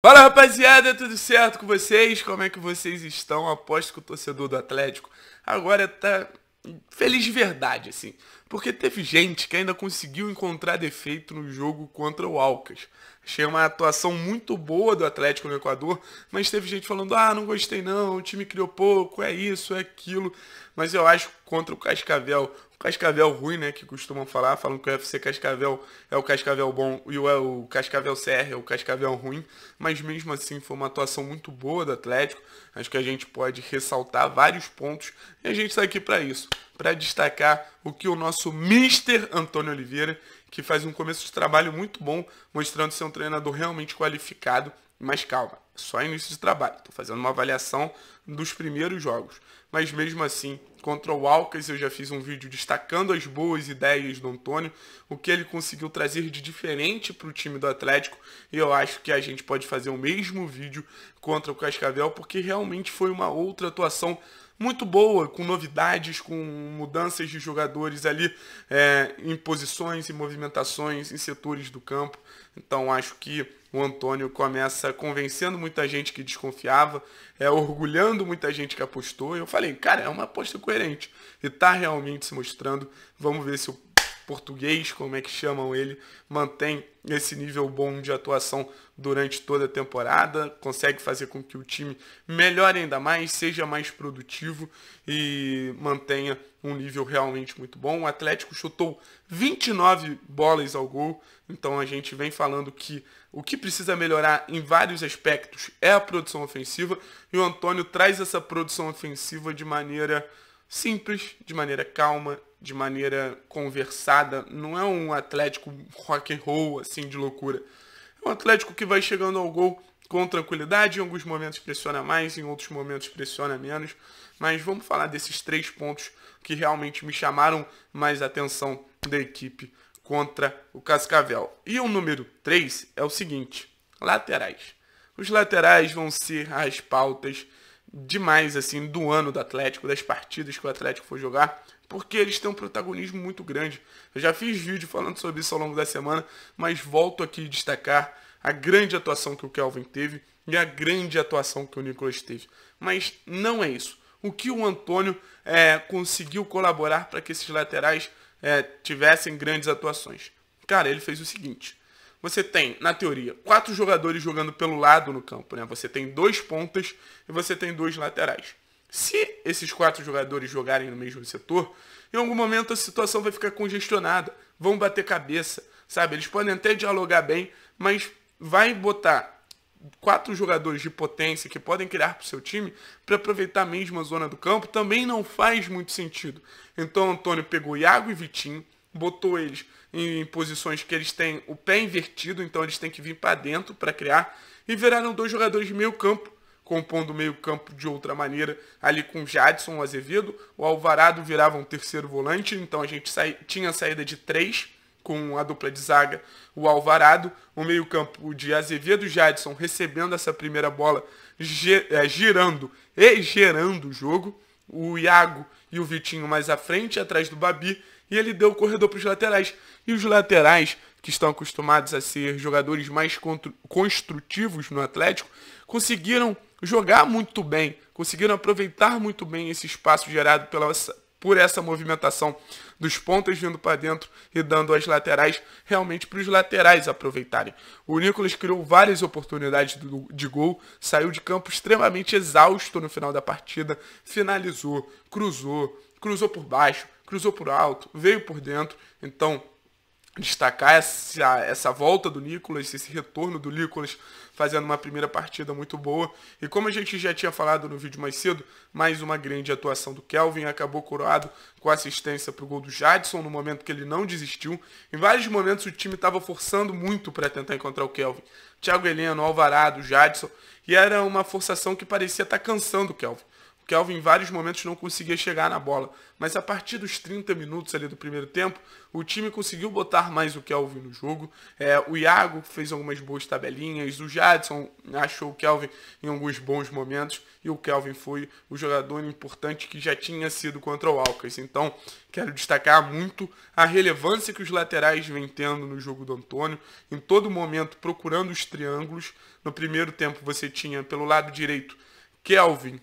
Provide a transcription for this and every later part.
Fala rapaziada, tudo certo com vocês? Como é que vocês estão? Aposto que o torcedor do Atlético agora tá feliz de verdade, assim. Porque teve gente que ainda conseguiu encontrar defeito no jogo contra o Alcas. Achei uma atuação muito boa do Atlético no Equador, mas teve gente falando, ah, não gostei não, o time criou pouco, é isso, é aquilo. Mas eu acho que contra o Cascavel Cascavel ruim, né? Que costumam falar, falam que o UFC Cascavel é o Cascavel bom e o, é o Cascavel CR é o Cascavel ruim. Mas mesmo assim foi uma atuação muito boa do Atlético. Acho que a gente pode ressaltar vários pontos e a gente está aqui para isso, para destacar o que o nosso Mister Antônio Oliveira, que faz um começo de trabalho muito bom, mostrando ser um treinador realmente qualificado. Mas calma, só início de trabalho. Estou fazendo uma avaliação dos primeiros jogos. Mas mesmo assim, contra o Alcas. Eu já fiz um vídeo destacando as boas ideias do Antônio, o que ele conseguiu trazer de diferente para o time do Atlético. E eu acho que a gente pode fazer o mesmo vídeo contra o Cascavel, porque realmente foi uma outra atuação muito boa, com novidades, com mudanças de jogadores ali é, em posições e movimentações em setores do campo. Então acho que o Antônio começa convencendo muita gente que desconfiava, é, orgulhando muita gente que apostou. Eu falei, cara, é uma aposta coerente. E está realmente se mostrando. Vamos ver se o português, como é que chamam ele, mantém esse nível bom de atuação durante toda a temporada, consegue fazer com que o time melhore ainda mais, seja mais produtivo e mantenha um nível realmente muito bom. O Atlético chutou 29 bolas ao gol, então a gente vem falando que o que precisa melhorar em vários aspectos é a produção ofensiva e o Antônio traz essa produção ofensiva de maneira simples, de maneira calma, de maneira conversada. Não é um Atlético rock and roll assim de loucura. É um Atlético que vai chegando ao gol com tranquilidade. Em alguns momentos pressiona mais, em outros momentos pressiona menos. Mas vamos falar desses três pontos que realmente me chamaram mais atenção da equipe contra o Cascavel. E o número 3 é o seguinte: laterais. Os laterais vão ser as pautas demais assim do ano do Atlético, das partidas que o Atlético for jogar, porque eles têm um protagonismo muito grande. Eu já fiz vídeo falando sobre isso ao longo da semana, mas volto aqui destacar a grande atuação que o Kelvin teve e a grande atuação que o Nicolas teve. Mas não é isso. O que o Antônio é, conseguiu colaborar para que esses laterais é, tivessem grandes atuações? Cara, ele fez o seguinte. Você tem, na teoria, quatro jogadores jogando pelo lado no campo. Né? Você tem dois pontas e você tem dois laterais. Se esses quatro jogadores jogarem no mesmo setor, em algum momento a situação vai ficar congestionada, vão bater cabeça, sabe? Eles podem até dialogar bem, mas vai botar quatro jogadores de potência que podem criar para o seu time para aproveitar a mesma zona do campo também não faz muito sentido. Então o Antônio pegou Iago e Vitinho, botou eles em, posições que eles têm o pé invertido, então eles têm que vir para dentro para criar, e viraram dois jogadores de meio campo, compondo o meio campo de outra maneira, ali com Jadson, o Azevedo, o Alvarado virava um terceiro volante, então a gente tinha saída de três, com a dupla de zaga, o Alvarado, o meio-campo de Azevedo Jadson recebendo essa primeira bola, é, girando e gerando o jogo, o Iago e o Vitinho mais à frente, atrás do Babi, e ele deu o corredor para os laterais. E os laterais, que estão acostumados a ser jogadores mais construtivos no Atlético, conseguiram jogar muito bem, conseguiram aproveitar muito bem esse espaço gerado pela, por essa movimentação dos pontas vindo para dentro e dando as laterais realmente para os laterais aproveitarem. O Nicolas criou várias oportunidades de gol, saiu de campo extremamente exausto no final da partida, finalizou, cruzou, cruzou por baixo, cruzou por alto, veio por dentro. Então, destacar essa, essa volta do Nicolas, esse retorno do Nicolas fazendo uma primeira partida muito boa. E como a gente já tinha falado no vídeo mais cedo, mais uma grande atuação do Kelvin, acabou coroado com assistência para o gol do Jadson no momento que ele não desistiu. Em vários momentos o time estava forçando muito para tentar encontrar o Kelvin. Thiago Heleno, Alvarado, Jadson, e era uma forçação que parecia estar tá cansando o Kelvin. Kelvin em vários momentos não conseguia chegar na bola. Mas a partir dos 30 minutos ali do primeiro tempo, o time conseguiu botar mais o Kelvin no jogo. É, o Iago fez algumas boas tabelinhas, o Jadson achou o Kelvin em alguns bons momentos e o Kelvin foi o jogador importante que já tinha sido contra o Alcas. Então, quero destacar muito a relevância que os laterais vêm tendo no jogo do Antônio, em todo momento procurando os triângulos. No primeiro tempo você tinha pelo lado direito Kelvin,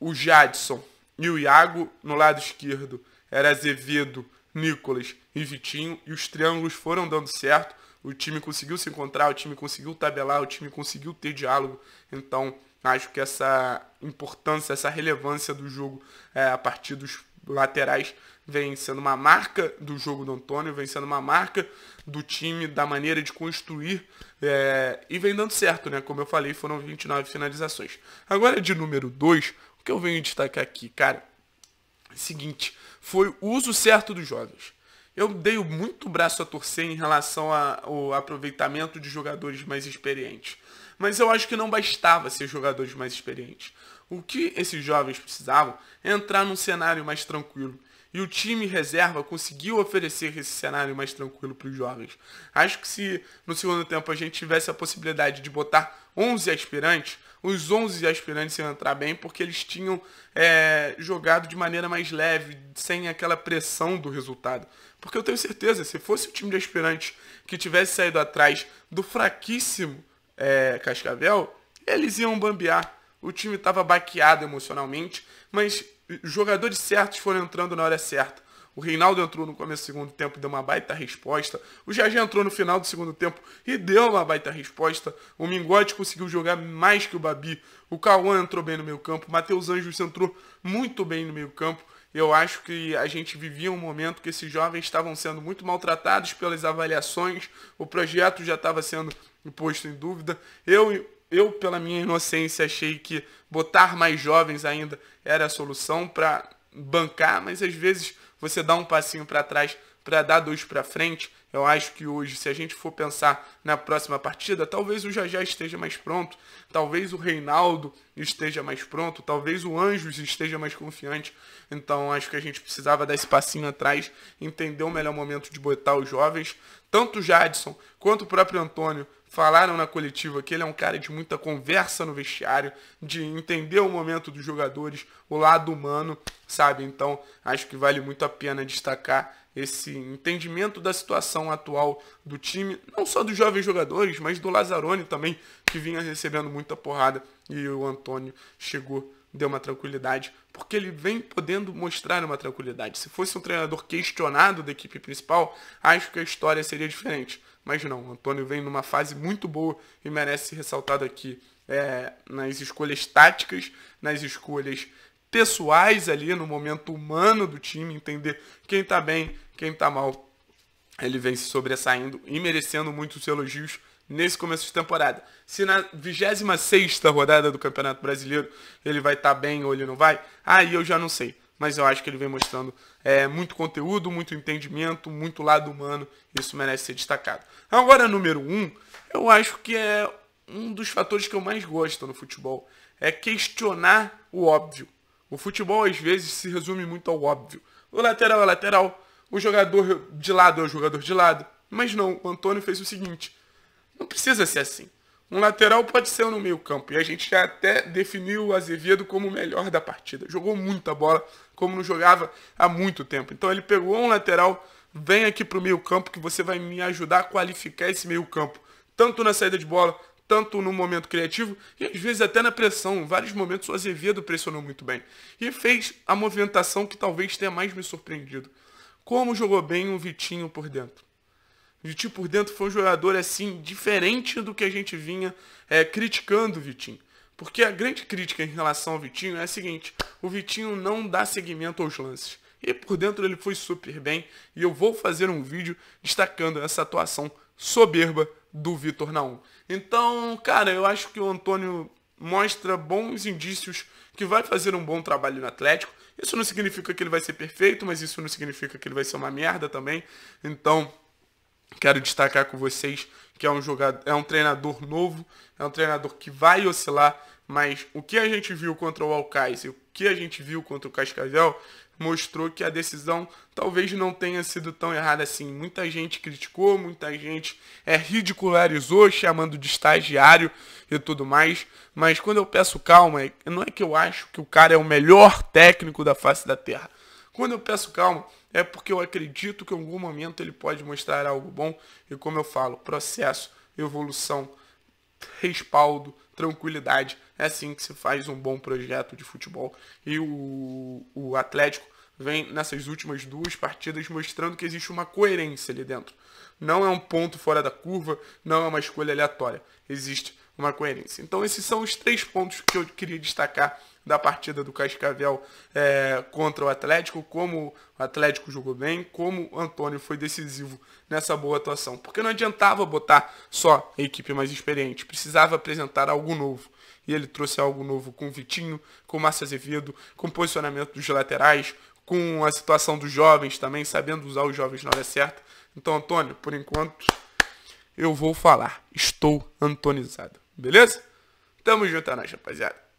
o Jadson e o Iago no lado esquerdo. Era Azevedo, Nicolas e Vitinho. E os triângulos foram dando certo. O time conseguiu se encontrar, o time conseguiu tabelar, o time conseguiu ter diálogo. Então, acho que essa importância, essa relevância do jogo é, a partir dos laterais vem sendo uma marca do jogo do Antônio, vem sendo uma marca do time, da maneira de construir é, e vem dando certo, né? Como eu falei, foram 29 finalizações. Agora de número 2, o que eu venho destacar aqui, cara, é o seguinte, foi o uso certo dos jovens. Eu dei muito braço a torcer em relação ao aproveitamento de jogadores mais experientes. Mas eu acho que não bastava ser jogadores mais experientes. O que esses jovens precisavam é entrar num cenário mais tranquilo. E o time reserva conseguiu oferecer esse cenário mais tranquilo para os jovens. Acho que se no segundo tempo a gente tivesse a possibilidade de botar 11 aspirantes, os 11 aspirantes iam entrar bem, porque eles tinham é, jogado de maneira mais leve, sem aquela pressão do resultado. Porque eu tenho certeza, se fosse o time de aspirantes que tivesse saído atrás do fraquíssimo é, Cascavel, eles iam bambear. O time estava baqueado emocionalmente, mas jogadores certos foram entrando na hora certa. O Reinaldo entrou no começo do segundo tempo e deu uma baita resposta. O Jajé entrou no final do segundo tempo e deu uma baita resposta. O Mingote conseguiu jogar mais que o Babi. O Cauã entrou bem no meio campo. O Matheus Anjos entrou muito bem no meio campo. Eu acho que a gente vivia um momento que esses jovens estavam sendo muito maltratados pelas avaliações, o projeto já estava sendo posto em dúvida. Eu, eu, pela minha inocência, achei que botar mais jovens ainda era a solução para bancar, mas às vezes você dá um passinho para trás para dar dois para frente. Eu acho que hoje, se a gente for pensar na próxima partida, talvez o Jajá esteja mais pronto, talvez o Reinaldo esteja mais pronto, talvez o Anjos esteja mais confiante. Então acho que a gente precisava dar esse passinho atrás, entender o melhor momento de botar os jovens. Tanto o Jadson quanto o próprio Antônio falaram na coletiva que ele é um cara de muita conversa no vestiário, de entender o momento dos jogadores, o lado humano, sabe? Então, acho que vale muito a pena destacar esse entendimento da situação atual do time, não só dos jovens jogadores, mas do Lazzaroni também, que vinha recebendo muita porrada e o Antônio chegou deu uma tranquilidade, porque ele vem podendo mostrar uma tranquilidade. Se fosse um treinador questionado da equipe principal, acho que a história seria diferente. Mas não, o Antônio vem numa fase muito boa e merece ser ressaltado aqui é, nas escolhas táticas, nas escolhas pessoais ali, no momento humano do time, entender quem tá bem, quem tá mal. Ele vem se sobressaindo e merecendo muitos elogios nesse começo de temporada. Se na 26 rodada do Campeonato Brasileiro ele vai estar tá bem ou ele não vai, aí eu já não sei mas eu acho que ele vem mostrando é, muito conteúdo, muito entendimento, muito lado humano. Isso merece ser destacado. Agora, número um, eu acho que é um dos fatores que eu mais gosto no futebol. É questionar o óbvio. O futebol às vezes se resume muito ao óbvio. O lateral é lateral, o jogador de lado é o jogador de lado. Mas não, o Antônio fez o seguinte: não precisa ser assim. Um lateral pode ser no meio campo. E a gente já até definiu o Azevedo como o melhor da partida. Jogou muita bola, como não jogava há muito tempo. Então ele pegou um lateral, vem aqui para o meio campo que você vai me ajudar a qualificar esse meio campo. Tanto na saída de bola, tanto no momento criativo e às vezes até na pressão. Em vários momentos o Azevedo pressionou muito bem. E fez a movimentação que talvez tenha mais me surpreendido. Como jogou bem o Vitinho por dentro. Vitinho por dentro foi um jogador assim, diferente do que a gente vinha é, criticando o Vitinho. Porque a grande crítica em relação ao Vitinho é a seguinte: o Vitinho não dá seguimento aos lances. E por dentro ele foi super bem. E eu vou fazer um vídeo destacando essa atuação soberba do Vitor Naum. Então, cara, eu acho que o Antônio mostra bons indícios que vai fazer um bom trabalho no Atlético. Isso não significa que ele vai ser perfeito, mas isso não significa que ele vai ser uma merda também. Então, quero destacar com vocês que é um jogador, é um treinador novo, é um treinador que vai oscilar, mas o que a gente viu contra o Alcaix e o que a gente viu contra o Cascavel mostrou que a decisão talvez não tenha sido tão errada assim. Muita gente criticou, muita gente é, ridicularizou, chamando de estagiário e tudo mais. Mas quando eu peço calma, é, não é que eu acho que o cara é o melhor técnico da face da terra. Quando eu peço calma, é porque eu acredito que em algum momento ele pode mostrar algo bom. E como eu falo, processo, evolução, respaldo, tranquilidade. É assim que se faz um bom projeto de futebol. E o, o Atlético vem nessas últimas duas partidas mostrando que existe uma coerência ali dentro. Não é um ponto fora da curva, não é uma escolha aleatória. Existe uma coerência. Então esses são os três pontos que eu queria destacar da partida do Cascavel é, contra o Atlético, como o Atlético jogou bem, como o Antônio foi decisivo nessa boa atuação. Porque não adiantava botar só a equipe mais experiente, precisava apresentar algo novo. E ele trouxe algo novo com o Vitinho, com o Márcio Azevedo, com o posicionamento dos laterais, com a situação dos jovens também, sabendo usar os jovens na hora certa. Então, Antônio, por enquanto, eu vou falar. Estou antonizado. Beleza? Tamo junto, é nóis, rapaziada.